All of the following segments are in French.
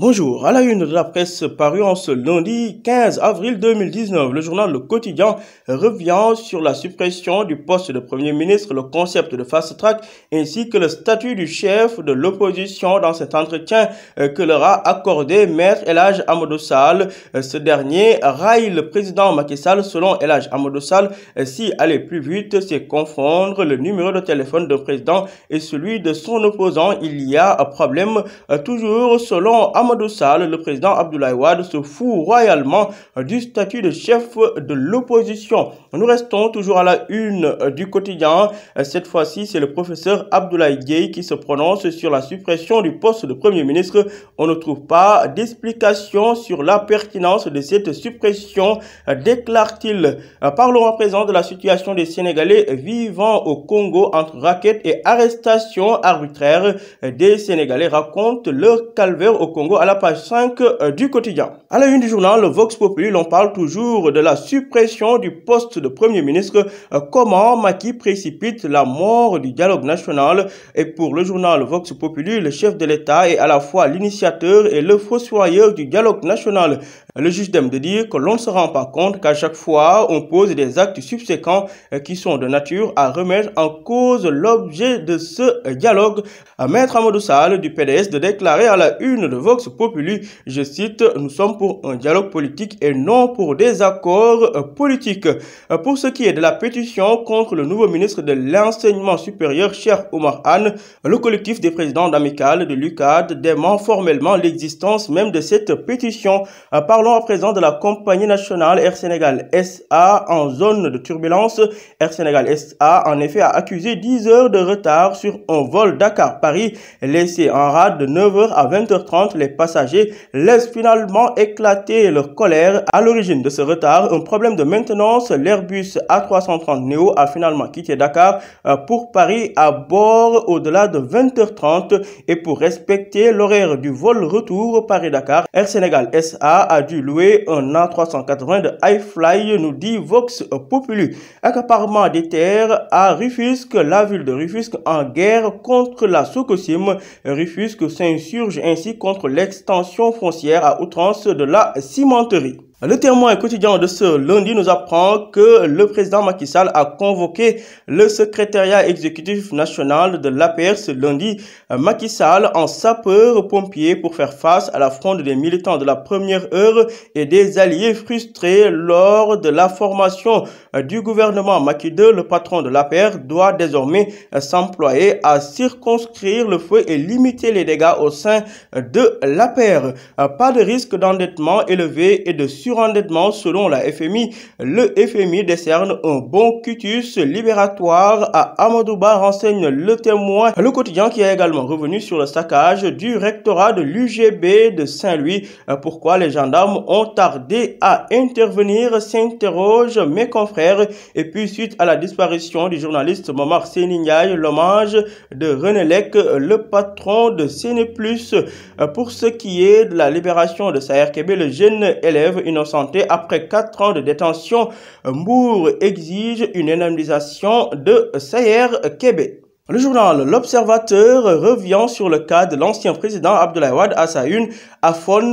Bonjour, à la une de la presse parue en ce lundi 15 avril 2019, le journal Le Quotidien revient sur la suppression du poste de Premier ministre, le concept de fast-track ainsi que le statut du chef de l'opposition dans cet entretien euh, que leur a accordé Maître Elage Amodossal. Euh, ce dernier raille le président Macky Sall selon Elage Amodossal. Euh, si aller plus vite, c'est confondre le numéro de téléphone de président et celui de son opposant. Il y a un problème toujours selon de salle, le président Abdoulaye Wade se fout royalement du statut de chef de l'opposition. Nous restons toujours à la une du quotidien. Cette fois-ci, c'est le professeur Abdoulaye Gay qui se prononce sur la suppression du poste de Premier ministre. On ne trouve pas d'explication sur la pertinence de cette suppression, déclare-t-il. Parlons à présent de la situation des Sénégalais vivant au Congo entre raquettes et arrestations arbitraires. Des Sénégalais racontent leur calvaire au Congo à la page 5 euh, du quotidien. À la une du journal Vox Populi, on parle toujours de la suppression du poste de Premier ministre. Euh, comment Maki précipite la mort du dialogue national Et pour le journal Vox Populi, le chef de l'État est à la fois l'initiateur et le fossoyeur du dialogue national. Le juge d'aime de dire que l'on ne se rend pas compte qu'à chaque fois, on pose des actes subséquents euh, qui sont de nature à remettre en cause l'objet de ce dialogue. Maître Amadou Sall du PDS de déclarer à la une de Vox Populi, je cite, nous sommes pour un dialogue politique et non pour des accords euh, politiques. Euh, pour ce qui est de la pétition contre le nouveau ministre de l'enseignement supérieur, cher Omar Han, le collectif des présidents d'Amical de l'UCAD dément formellement l'existence même de cette pétition. Euh, parlons à présent de la compagnie nationale Air Sénégal SA en zone de turbulence. Air Sénégal SA en effet a accusé 10 heures de retard sur un vol Dakar-Paris laissé en rade de 9h à 20h30 les passagers laissent finalement éclater leur colère. À l'origine de ce retard, un problème de maintenance, l'Airbus A330 Neo a finalement quitté Dakar euh, pour Paris à bord au-delà de 20h30 et pour respecter l'horaire du vol retour Paris-Dakar, Air Sénégal SA a dû louer un A380 de high-fly nous dit Vox Populi. Accaparement des terres à Rufusque, la ville de Rufusque en guerre contre la Socosim. Rufusque s'insurge ainsi contre les l'extension foncière à outrance de la cimenterie. Le témoin quotidien de ce lundi nous apprend que le président Macky Sall a convoqué le secrétariat exécutif national de l'APR ce lundi. Macky Sall en sapeur-pompier pour faire face à la fronde des militants de la première heure et des alliés frustrés lors de la formation du gouvernement Macky II. Le patron de l'APR doit désormais s'employer à circonscrire le feu et limiter les dégâts au sein de l'APR. Pas de risque d'endettement élevé et de surendettement selon la FMI. Le FMI décerne un bon cutus libératoire à Amadouba, renseigne le témoin. Le quotidien qui est également revenu sur le saccage du rectorat de l'UGB de Saint-Louis. Pourquoi les gendarmes ont tardé à intervenir s'interroge mes confrères. Et puis suite à la disparition du journaliste Mamar Sénignaï, l'hommage de René Lec, le patron de Séné Pour ce qui est de la libération de Saher Kébé, le jeune élève, une santé après quatre ans de détention. Moore exige une indemnisation de Sayer Québec. Le journal L'Observateur revient sur le cas de l'ancien président Abdoulaye Wade à à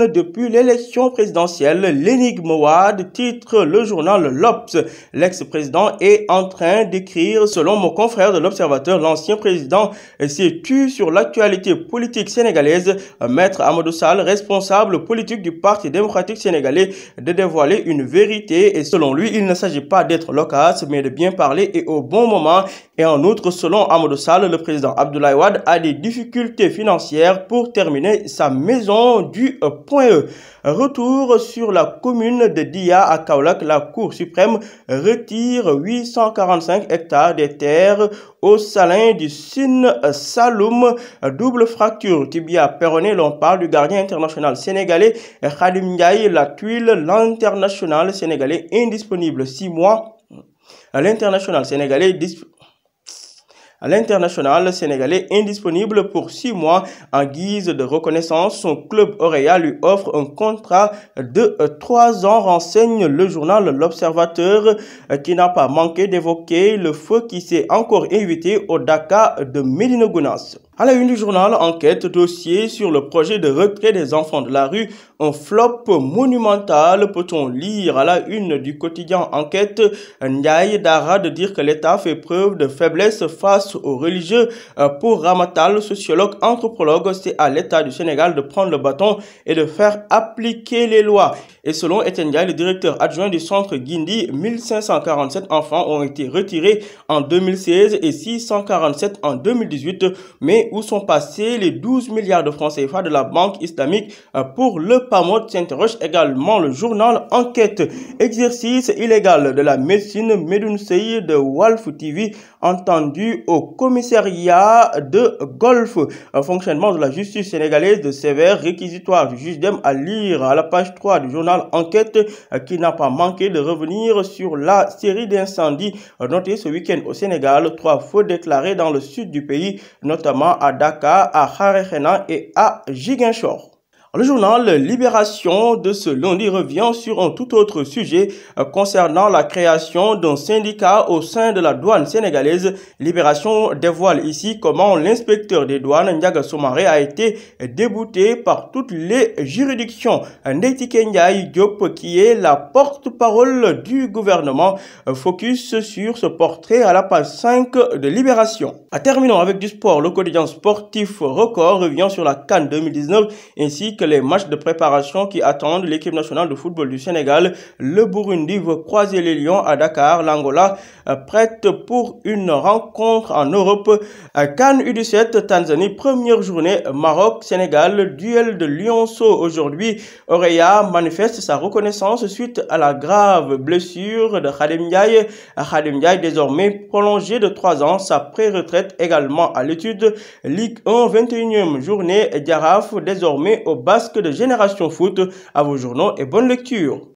depuis l'élection présidentielle. L'énigme Wad titre le journal L'Obs. L'ex-président est en train d'écrire, selon mon confrère de L'Observateur, l'ancien président s'est tué sur l'actualité politique sénégalaise. Maître Amadou Sall, responsable politique du Parti démocratique sénégalais, de dévoiler une vérité et selon lui, il ne s'agit pas d'être loquace, mais de bien parler et au bon moment. Et en outre, selon Amadou le président Abdoulaye Wade a des difficultés financières pour terminer sa maison du euh, point E. Retour sur la commune de Dia à Kaolak, la Cour suprême retire 845 hectares de terres au salin du sine Saloum. Double fracture tibia péroné, l'on parle du gardien international sénégalais Khadim Ndiaye, la tuile, l'international sénégalais indisponible Six mois. L'international sénégalais à l'international sénégalais indisponible pour six mois en guise de reconnaissance. Son club Auréa lui offre un contrat de trois ans, renseigne le journal L'Observateur qui n'a pas manqué d'évoquer le feu qui s'est encore évité au Dakar de Medina Gounas. À la une du journal Enquête, dossier sur le projet de retrait des enfants de la rue un flop monumental, peut-on lire à la une du quotidien Enquête Ndiaye Dara de dire que l'État fait preuve de faiblesse face aux religieux. Euh, pour Ramatal, sociologue, anthropologue, c'est à l'État du Sénégal de prendre le bâton et de faire appliquer les lois. Et selon Ndiaye, le directeur adjoint du centre Guindy, 1547 enfants ont été retirés en 2016 et 647 en 2018, mais où sont passés les 12 milliards de francs CFA de la Banque islamique euh, pour le Pamot s'interroge également le journal Enquête. Exercice illégal de la médecine Medoun de Wolf TV entendu au commissariat de Golf Un fonctionnement de la justice sénégalaise de sévère réquisitoire du juge d'Aime à lire à la page 3 du journal Enquête qui n'a pas manqué de revenir sur la série d'incendies notés ce week-end au Sénégal. Trois feux déclarés dans le sud du pays, notamment à Dakar, à Harehena et à Giguinchor. Le journal Libération de ce lundi revient sur un tout autre sujet euh, concernant la création d'un syndicat au sein de la douane sénégalaise. Libération dévoile ici comment l'inspecteur des douanes Ndiaga Somare a été débouté par toutes les juridictions. Ndetike Ndiaye Diop, qui est la porte-parole du gouvernement, euh, focus sur ce portrait à la page 5 de Libération. Terminons avec du sport. Le quotidien sportif Record revient sur la Cannes 2019 ainsi que les matchs de préparation qui attendent l'équipe nationale de football du Sénégal. Le Burundi veut croiser les Lions à Dakar. L'Angola euh, prête pour une rencontre en Europe. Euh, Cannes U17, Tanzanie, première journée, Maroc, Sénégal, duel de Lyonceau aujourd'hui. Oreya manifeste sa reconnaissance suite à la grave blessure de Khadim Ndiaye. Khadim Ndiaye, désormais prolongé de 3 ans, sa pré-retraite également à l'étude. Ligue 1, 21e journée, Diaraf, désormais au bas que de Génération Foot. À vos journaux et bonne lecture.